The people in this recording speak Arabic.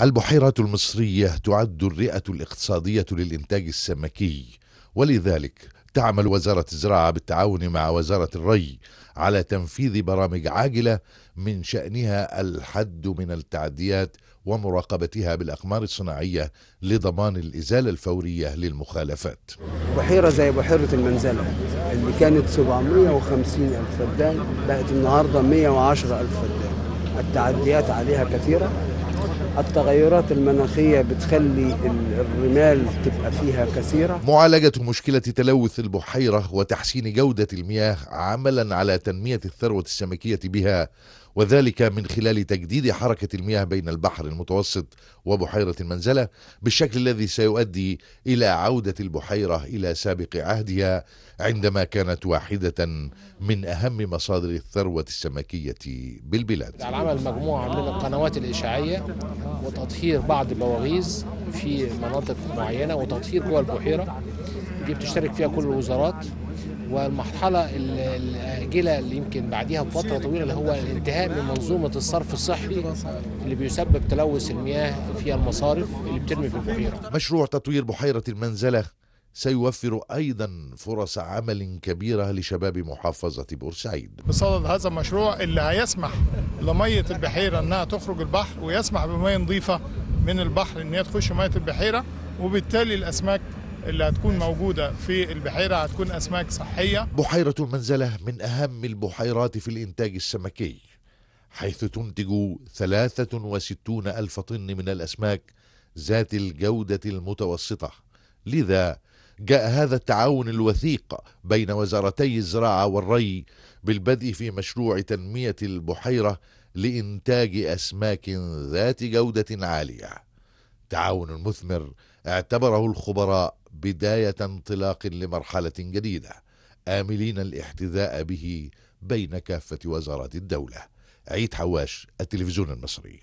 البحيرة المصرية تعد الرئة الاقتصادية للإنتاج السمكي ولذلك تعمل وزارة الزراعة بالتعاون مع وزارة الري على تنفيذ برامج عاجلة من شأنها الحد من التعديات ومراقبتها بالأقمار الصناعية لضمان الإزالة الفورية للمخالفات بحيرة زي بحيرة المنزلة اللي كانت 750 ألف فدان بقت النهاردة 110 ألف فدان التعديات عليها كثيرة التغيرات المناخية بتخلي الرمال تبقى فيها كثيرة معالجة مشكلة تلوث البحيرة وتحسين جودة المياه عملا على تنمية الثروة السمكية بها وذلك من خلال تجديد حركة المياه بين البحر المتوسط وبحيرة المنزلة بالشكل الذي سيؤدي إلى عودة البحيرة إلى سابق عهدها عندما كانت واحدة من أهم مصادر الثروة السمكية بالبلاد على عمل مجموعة من القنوات الإشعاعية وتطهير بعض البواغيز في مناطق معينة وتطهير جوه البحيرة دي بتشترك فيها كل الوزارات والمرحلة الآجلة اللي يمكن بعديها بفترة طويلة اللي هو الانتهاء من منظومة الصرف الصحي اللي بيسبب تلوث المياه في المصارف اللي بترمي في البحيرة مشروع تطوير بحيرة المنزلة سيوفر أيضا فرص عمل كبيرة لشباب محافظة بورسعيد بصدد هذا المشروع اللي هيسمح لمية البحيرة أنها تخرج البحر ويسمح بمية نظيفة من البحر أنها تخش مية البحيرة وبالتالي الأسماك اللي هتكون موجودة في البحيرة هتكون أسماك صحية بحيرة المنزلة من أهم البحيرات في الإنتاج السمكي حيث تنتج 63 ألف طن من الأسماك ذات الجودة المتوسطة لذا جاء هذا التعاون الوثيق بين وزارتي الزراعة والري بالبدء في مشروع تنمية البحيرة لإنتاج أسماك ذات جودة عالية التعاون المثمر اعتبره الخبراء بداية انطلاق لمرحلة جديدة آملين الاحتذاء به بين كافة وزارات الدولة عيد حواش التلفزيون المصري